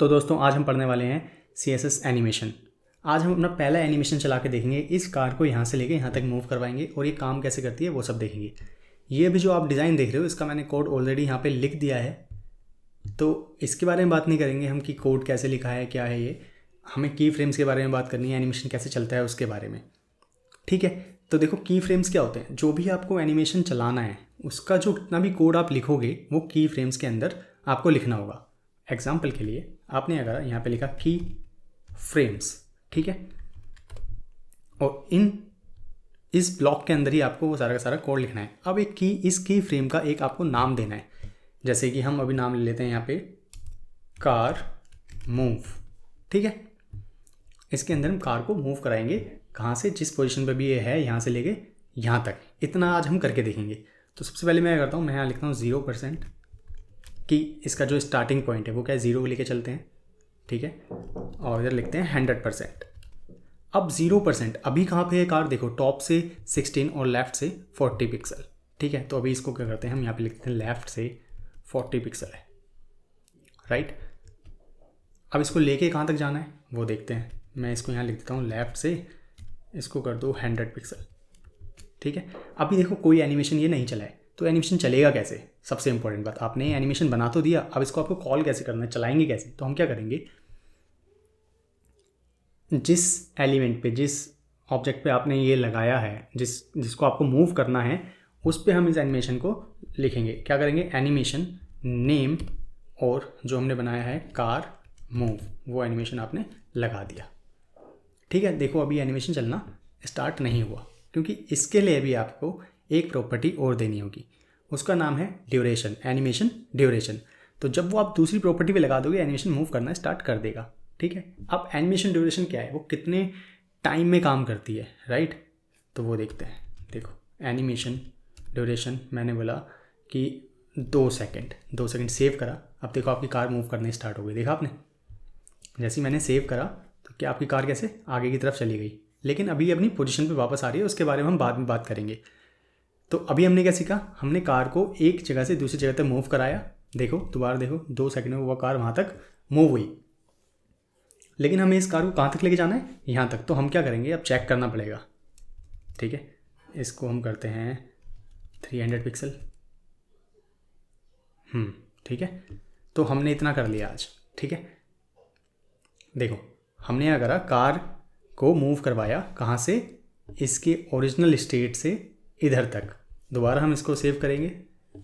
तो दोस्तों आज हम पढ़ने वाले हैं सी एस एस एनिमेशन आज हम अपना पहला एनिमेशन चला के देखेंगे इस कार को यहाँ से लेके यहाँ तक मूव करवाएंगे और ये काम कैसे करती है वो सब देखेंगे ये भी जो आप डिज़ाइन देख रहे हो इसका मैंने कोड ऑलरेडी यहाँ पे लिख दिया है तो इसके बारे में बात नहीं करेंगे हम कि कोड कैसे लिखा है क्या है ये हमें की फ्रेम्स के बारे में बात करनी है एनिमेशन कैसे चलता है उसके बारे में ठीक है तो देखो की फ्रेम्स क्या होते हैं जो भी आपको एनिमेशन चलाना है उसका जो जितना भी कोड आप लिखोगे वो की फ्रेम्स के अंदर आपको लिखना होगा एग्जाम्पल के लिए आपने अगर यहाँ पे लिखा की फ्रेम्स ठीक है और इन इस ब्लॉक के अंदर ही आपको वो सारा का सारा कोड लिखना है अब एक की इस की फ्रेम का एक आपको नाम देना है जैसे कि हम अभी नाम ले लेते हैं यहाँ पे कार मूव ठीक है इसके अंदर हम कार को मूव कराएंगे कहाँ से जिस पोजीशन पे भी ये है यहाँ से लेके यहाँ तक इतना आज हम करके देखेंगे तो सबसे पहले मैं करता हूँ मैं यहाँ लिखता हूँ ज़ीरो परसेंट कि इसका जो स्टार्टिंग पॉइंट है वो क्या है ज़ीरो लेके चलते हैं ठीक है और इधर लिखते हैं हंड्रेड परसेंट अब ज़ीरो परसेंट अभी कहाँ पे है कार देखो टॉप से सिक्सटीन और लेफ्ट से फोर्टी पिक्सल ठीक है तो अभी इसको क्या करते हैं हम यहाँ पे लिखते हैं लेफ्ट से फोर्टी पिक्सल है राइट अब इसको लेके कहाँ तक जाना है वो देखते हैं मैं इसको यहाँ लिख देता हूँ लेफ्ट से इसको कर दो हंड्रेड पिक्सल ठीक है अभी देखो कोई एनिमेशन ये नहीं चला है तो एनिमेशन चलेगा कैसे सबसे इंपॉर्टेंट बात आपने एनिमेशन बना तो दिया अब इसको आपको कॉल कैसे करना है चलाएंगे कैसे तो हम क्या करेंगे जिस एलिमेंट पे जिस ऑब्जेक्ट पे आपने ये लगाया है जिस जिसको आपको मूव करना है उस पर हम इस एनिमेशन को लिखेंगे क्या करेंगे एनिमेशन नेम और जो हमने बनाया है कार मूव वो एनिमेशन आपने लगा दिया ठीक है देखो अभी एनिमेशन चलना स्टार्ट नहीं हुआ क्योंकि इसके लिए भी आपको एक प्रॉपर्टी और देनी होगी उसका नाम है ड्यूरेशन एनिमेशन ड्यूरेशन तो जब वो आप दूसरी प्रॉपर्टी पे लगा दोगे एनिमेशन मूव करना स्टार्ट कर देगा ठीक है अब एनिमेशन ड्यूरेशन क्या है वो कितने टाइम में काम करती है राइट तो वो देखते हैं देखो एनिमेशन ड्यूरेशन मैंने बोला कि दो सेकेंड दो सेकेंड सेव करा अब देखो आपकी कार मूव करने स्टार्ट हो गई देखा आपने जैसे मैंने सेव करा तो क्या आपकी कार कैसे आगे की तरफ चली गई लेकिन अभी अपनी पोजीशन पे वापस आ रही है उसके बारे में हम बाद में बात करेंगे तो अभी हमने क्या सीखा हमने कार को एक जगह से दूसरी जगह तक मूव कराया देखो दोबारा देखो दो सेकंड में वह कार वहाँ तक मूव हुई लेकिन हमें इस कार को कहाँ तक लेके जाना है यहाँ तक तो हम क्या करेंगे अब चेक करना पड़ेगा ठीक है इसको हम करते हैं थ्री हंड्रेड पिक्सल ठीक है तो हमने इतना कर लिया आज ठीक है देखो हमने क्या करा कार को मूव करवाया कहाँ से इसके ओरिजिनल स्टेट से इधर तक दोबारा हम इसको सेव करेंगे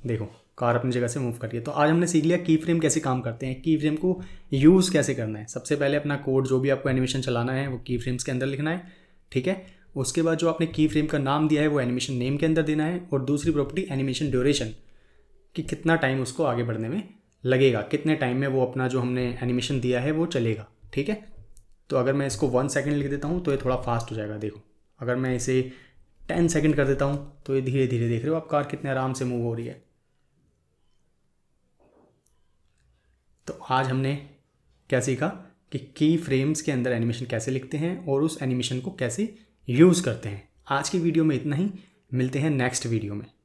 देखो कार अपनी जगह से मूव करिए तो आज हमने सीख लिया की फ्रेम कैसे काम करते हैं की फ्रेम को यूज़ कैसे करना है सबसे पहले अपना कोड जो भी आपको एनिमेशन चलाना है वो की फ्रेम्स के अंदर लिखना है ठीक है उसके बाद जो आपने की फ्रेम का नाम दिया है वो एनिमेशन नेम के अंदर देना है और दूसरी प्रॉपर्टी एनिमेशन ड्यूरेशन कि कितना टाइम उसको आगे बढ़ने में लगेगा कितने टाइम में वो अपना जो हमने एनिमेशन दिया है वो चलेगा ठीक है तो अगर मैं इसको वन सेकेंड लिख देता हूँ तो ये थोड़ा फास्ट हो जाएगा देखो अगर मैं इसे टेन सेकेंड कर देता हूँ तो ये धीरे धीरे देख रहे हो आप कार कितने आराम से मूव हो रही है तो आज हमने क्या सीखा कि की फ्रेम्स के अंदर एनिमेशन कैसे लिखते हैं और उस एनिमेशन को कैसे यूज़ करते हैं आज की वीडियो में इतना ही मिलते हैं नेक्स्ट वीडियो में